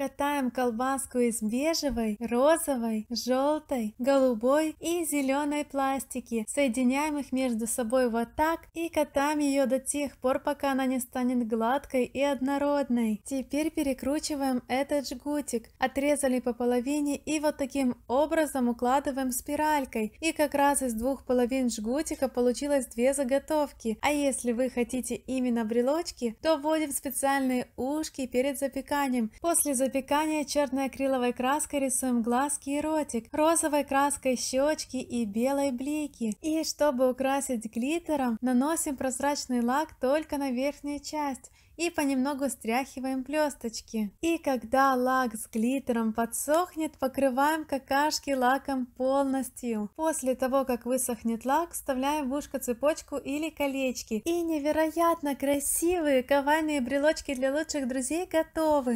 Катаем колбаску из бежевой, розовой, желтой, голубой и зеленой пластики. Соединяем их между собой вот так и катаем ее до тех пор, пока она не станет гладкой и однородной. Теперь перекручиваем этот жгутик. Отрезали по половине и вот таким образом укладываем спиралькой. И как раз из двух половин жгутика получилось две заготовки. А если вы хотите именно брелочки, то вводим специальные ушки перед запеканием. После запекания Запекание черной акриловой краской рисуем глазки и ротик, розовой краской щечки и белой блики. И чтобы украсить глиттером, наносим прозрачный лак только на верхнюю часть и понемногу стряхиваем блесточки. И когда лак с глиттером подсохнет, покрываем какашки лаком полностью. После того, как высохнет лак, вставляем в ушко цепочку или колечки. И невероятно красивые кавайные брелочки для лучших друзей готовы.